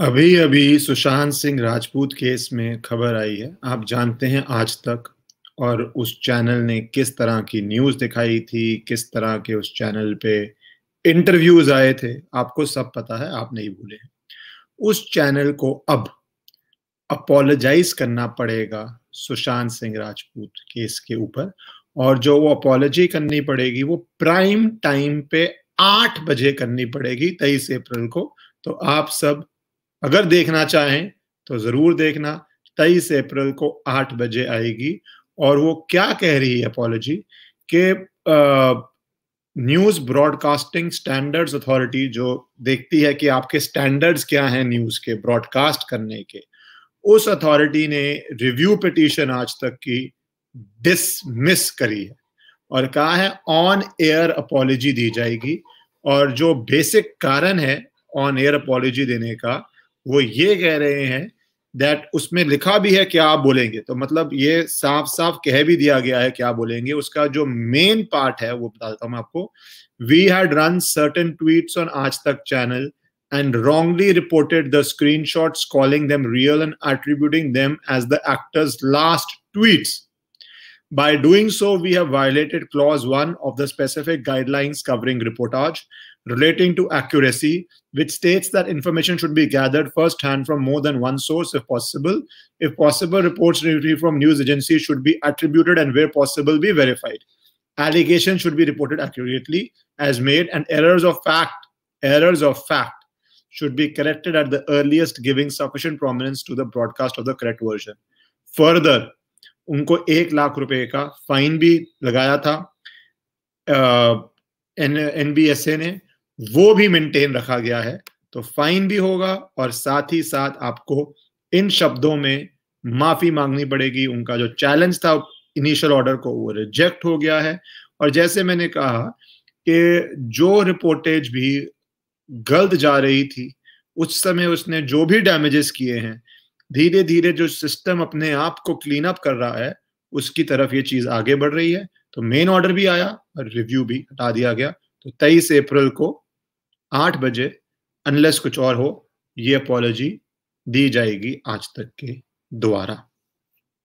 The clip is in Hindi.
अभी अभी सुशांत सिंह राजपूत केस में खबर आई है आप जानते हैं आज तक और उस चैनल ने किस तरह की न्यूज दिखाई थी किस तरह के उस चैनल पे इंटरव्यूज आए थे आपको सब पता है आप नहीं भूले उस चैनल को अब अपोलोजाइज करना पड़ेगा सुशांत सिंह राजपूत केस के ऊपर और जो वो अपोलॉजी करनी पड़ेगी वो प्राइम टाइम पे आठ बजे करनी पड़ेगी तेईस अप्रैल को तो आप सब अगर देखना चाहें तो जरूर देखना तेईस अप्रैल को आठ बजे आएगी और वो क्या कह रही है अपॉलोजी के न्यूज ब्रॉडकास्टिंग स्टैंडर्ड्स अथॉरिटी जो देखती है कि आपके स्टैंडर्ड्स क्या हैं न्यूज के ब्रॉडकास्ट करने के उस अथॉरिटी ने रिव्यू पिटीशन आज तक की डिसमिस करी है और कहा है ऑन एयर अपॉलोजी दी जाएगी और जो बेसिक कारण है ऑन एयर अपॉलोजी देने का वो ये कह रहे हैं दैट उसमें लिखा भी है क्या आप बोलेंगे तो मतलब ये साफ साफ कह भी दिया गया है क्या बोलेंगे उसका जो मेन पार्ट है वो बता देता हूँ आपको we had run certain tweets on Aaj Tak channel and wrongly reported the screenshots, calling them real and attributing them as the actor's last tweets. By doing so, we have violated Clause 1 of the specific guidelines covering reportage, relating to accuracy, which states that information should be gathered firsthand from more than one source if possible. If possible, reports received from news agencies should be attributed and where possible be verified. Allegations should be reported accurately as made and errors of fact, errors of fact should be corrected at the earliest giving sufficient prominence to the broadcast of the correct version. Further, उनको एक लाख रुपए का फाइन भी लगाया था एन बी एस ए ने वो भी मेंटेन रखा गया है तो फाइन भी होगा और साथ ही साथ आपको इन शब्दों में माफी मांगनी पड़ेगी उनका जो चैलेंज था इनिशियल ऑर्डर को वो रिजेक्ट हो गया है और जैसे मैंने कहा कि जो रिपोर्टेज भी गलत जा रही थी उस समय उसने जो भी डैमेजेस किए हैं धीरे धीरे जो सिस्टम अपने आप को क्लीन अप कर रहा है उसकी तरफ ये चीज आगे बढ़ रही है तो मेन ऑर्डर भी आया और रिव्यू भी हटा दिया गया तो तेईस अप्रैल को आठ बजे अनलेस कुछ और हो ये अपॉलॉजी दी जाएगी आज तक के द्वारा